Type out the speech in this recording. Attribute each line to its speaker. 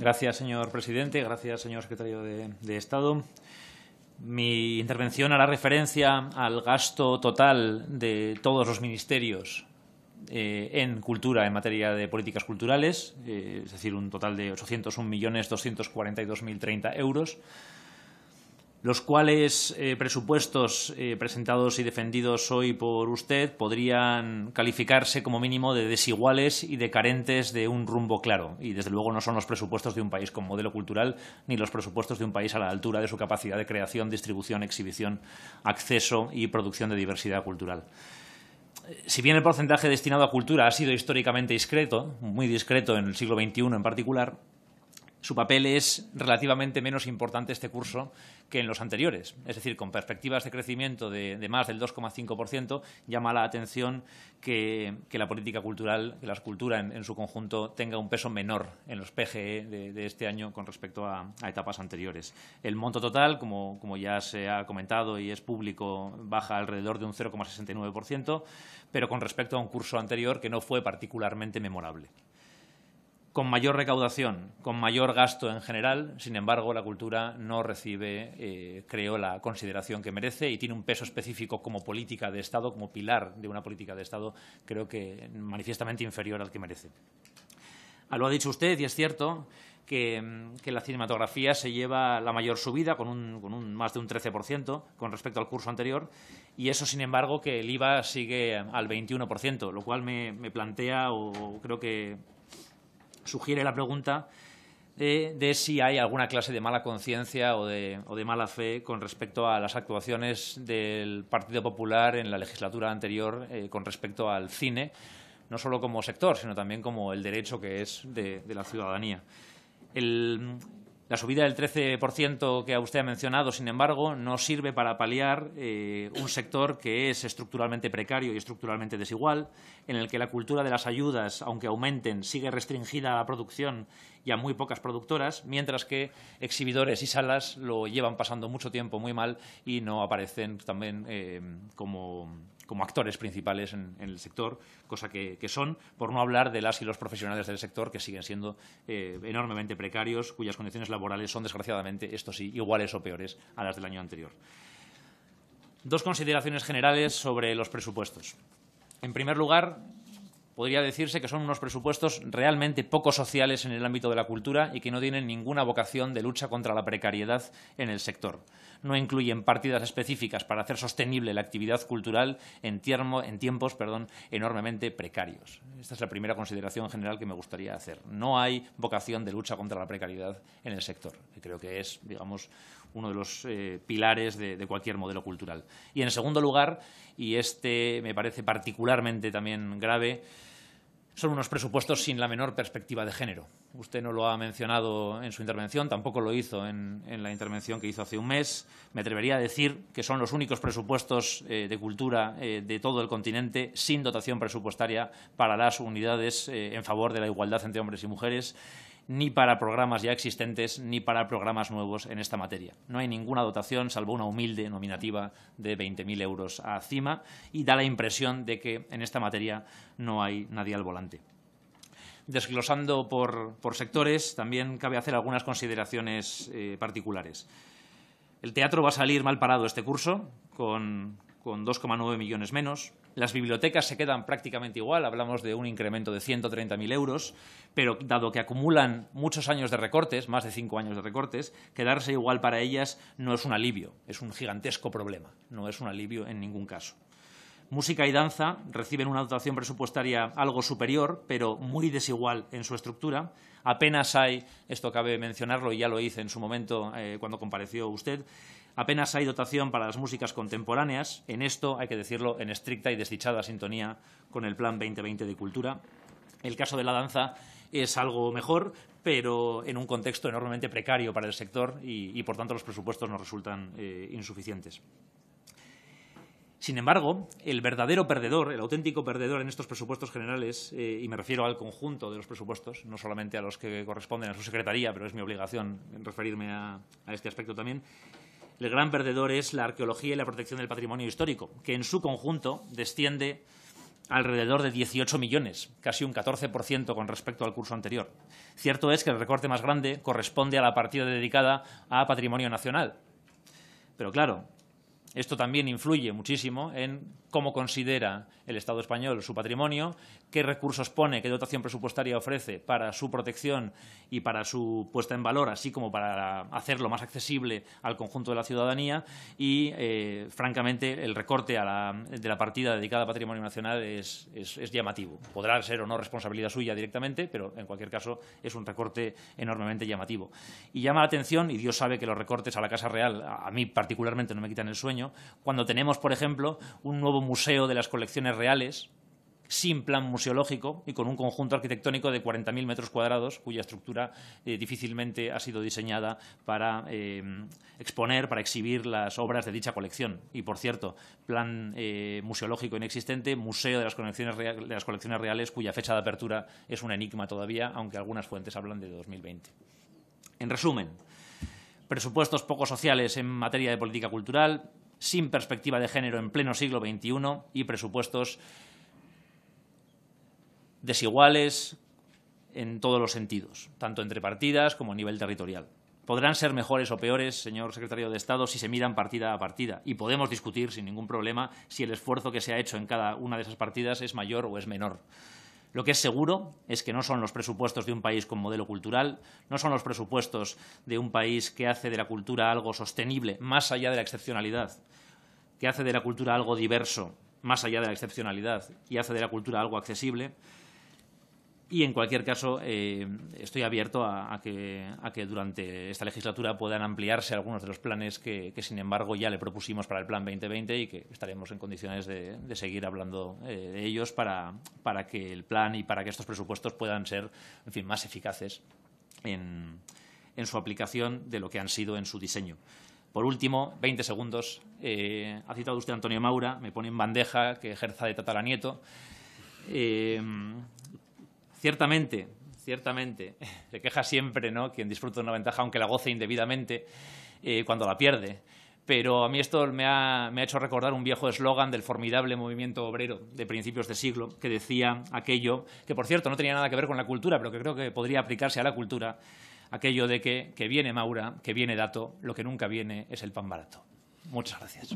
Speaker 1: Gracias, señor presidente. Gracias, señor secretario de, Estado. Mi intervención hará referencia al gasto total de todos los ministerios eh, en cultura en materia de políticas culturales, eh, es decir, un total de 801.242.030 euros los cuales eh, presupuestos eh, presentados y defendidos hoy por usted podrían calificarse como mínimo de desiguales y de carentes de un rumbo claro. Y desde luego no son los presupuestos de un país con modelo cultural ni los presupuestos de un país a la altura de su capacidad de creación, distribución, exhibición, acceso y producción de diversidad cultural. Eh, si bien el porcentaje destinado a cultura ha sido históricamente discreto, muy discreto en el siglo XXI en particular, su papel es relativamente menos importante este curso que en los anteriores. Es decir, con perspectivas de crecimiento de, más del 2,5%, llama la atención que, la política cultural, que la cultura en, su conjunto, tenga un peso menor en los PGE de, este año con respecto a, etapas anteriores. El monto total, como, como ya se ha comentado y es público, baja alrededor de un 0,69%, pero con respecto a un curso anterior que no fue particularmente memorable con mayor recaudación, con mayor gasto en general. Sin embargo, la cultura no recibe, eh, creo, la consideración que merece y tiene un peso específico como política de Estado, como pilar de una política de Estado, creo que manifiestamente inferior al que merece. Ah, lo ha dicho usted y es cierto mm, que, la cinematografía se lleva la mayor subida, con, un, más de un 13% con respecto al curso anterior, y eso, sin embargo, que el IVA sigue al 21%, lo cual me plantea o creo que sugiere la pregunta de, si hay alguna clase de mala conciencia o de, mala fe con respecto a las actuaciones del Partido Popular en la legislatura anterior eh, con respecto al cine, no solo como sector, sino también como el derecho que es de, de la ciudadanía. El, la subida del 13% que usted ha mencionado, sin embargo, no sirve para paliar eh, un sector que es estructuralmente precario y estructuralmente desigual, en el que la cultura de las ayudas, aunque aumenten, sigue restringida a la producción y a muy pocas productoras, mientras que exhibidores y salas lo llevan pasando mucho tiempo muy mal y no aparecen también eh, como como actores principales en, el sector, cosa que, son, por no hablar de las y los profesionales del sector que siguen siendo eh, enormemente precarios, cuyas condiciones laborales son, desgraciadamente, esto sí, iguales o peores a las del año anterior. Dos consideraciones generales sobre los presupuestos. En primer lugar, podría decirse que son unos presupuestos realmente poco sociales en el ámbito de la cultura y que no tienen ninguna vocación de lucha contra la precariedad en el sector. No incluyen partidas específicas para hacer sostenible la actividad cultural en, en tiempos perdón, enormemente precarios. Esta es la primera consideración general que me gustaría hacer. No hay vocación de lucha contra la precariedad en el sector, creo que es, digamos, uno de los eh, pilares de, de cualquier modelo cultural. Y en segundo lugar, y este me parece particularmente también grave, son unos presupuestos sin la menor perspectiva de género. Usted no lo ha mencionado en su intervención, tampoco lo hizo en, la intervención que hizo hace un mes. Me atrevería a decir que son los únicos presupuestos eh, de cultura eh, de todo el continente sin dotación presupuestaria para las unidades eh, en favor de la igualdad entre hombres y mujeres ni para programas ya existentes ni para programas nuevos en esta materia. No hay ninguna dotación, salvo una humilde nominativa de 20.000 euros a CIMA, y da la impresión de que en esta materia no hay nadie al volante. Desglosando por, sectores, también cabe hacer algunas consideraciones eh, particulares. El teatro va a salir mal parado este curso, con, 2,9 millones menos. Las bibliotecas se quedan prácticamente igual, hablamos de un incremento de 130.000 euros, pero dado que acumulan muchos años de recortes, más de cinco años de recortes, quedarse igual para ellas no es un alivio, es un gigantesco problema, no es un alivio en ningún caso. Música y danza reciben una dotación presupuestaria algo superior, pero muy desigual en su estructura. Apenas hay, esto cabe mencionarlo y ya lo hice en su momento eh, cuando compareció usted, apenas hay dotación para las músicas contemporáneas, en esto hay que decirlo en estricta y desdichada sintonía con el Plan 2020 de Cultura. El caso de la danza es algo mejor, pero en un contexto enormemente precario para el sector y, por tanto, los presupuestos nos resultan eh, insuficientes. Sin embargo, el verdadero perdedor, el auténtico perdedor en estos presupuestos generales, eh, y me refiero al conjunto de los presupuestos, no solamente a los que corresponden a su secretaría, pero es mi obligación referirme a este aspecto también, el gran perdedor es la arqueología y la protección del patrimonio histórico, que en su conjunto desciende alrededor de 18 millones, casi un 14% con respecto al curso anterior. Cierto es que el recorte más grande corresponde a la partida dedicada a patrimonio nacional. Pero claro, esto también influye muchísimo en cómo considera el Estado español su patrimonio, qué recursos pone, qué dotación presupuestaria ofrece para su protección y para su puesta en valor, así como para hacerlo más accesible al conjunto de la ciudadanía. Y, eh, francamente, el recorte de la partida dedicada al patrimonio nacional es llamativo. Podrá ser o no responsabilidad suya directamente, pero en cualquier caso es un recorte enormemente llamativo. Y llama la atención, y Dios sabe que los recortes a la Casa Real, a mí particularmente, no me quitan el sueño, cuando tenemos, por ejemplo, un nuevo museo de las colecciones reales, sin plan museológico y con un conjunto arquitectónico de 40.000 metros cuadrados, cuya estructura eh, difícilmente ha sido diseñada para eh, exponer, para exhibir las obras de dicha colección. Y, por cierto, plan eh, museológico inexistente, museo de las, colecciones de las colecciones reales, cuya fecha de apertura es un enigma todavía, aunque algunas fuentes hablan de 2020. En resumen, presupuestos poco sociales en materia de política cultural, sin perspectiva de género en pleno siglo XXI y presupuestos desiguales en todos los sentidos, tanto entre partidas como a nivel territorial. Podrán ser mejores o peores, señor secretario de Estado, si se miran partida a partida y podemos discutir sin ningún problema si el esfuerzo que se ha hecho en cada una de esas partidas es mayor o es menor. Lo que es seguro es que no son los presupuestos de un país con modelo cultural, no son los presupuestos de un país que hace de la cultura algo sostenible, más allá de la excepcionalidad, que hace de la cultura algo diverso, más allá de la excepcionalidad, y hace de la cultura algo accesible, y en cualquier caso, eh, estoy abierto a, que, durante esta legislatura puedan ampliarse algunos de los planes que, sin embargo, ya le propusimos para el Plan 2020 y que estaremos en condiciones de, seguir hablando eh, de ellos para, que el plan y para que estos presupuestos puedan ser, en fin, más eficaces en, su aplicación de lo que han sido en su diseño. Por último, 20 segundos. Eh, ha citado usted a Antonio Maura, me pone en bandeja que ejerza de tataranieto. Ciertamente, ciertamente. Se queja siempre ¿no? quien disfruta de una ventaja, aunque la goce indebidamente, eh, cuando la pierde. Pero a mí esto me ha, me ha hecho recordar un viejo eslogan del formidable movimiento obrero de principios de siglo, que decía aquello, que por cierto no tenía nada que ver con la cultura, pero que creo que podría aplicarse a la cultura, aquello de que, que viene Maura, que viene Dato, lo que nunca viene es el pan barato. Muchas gracias.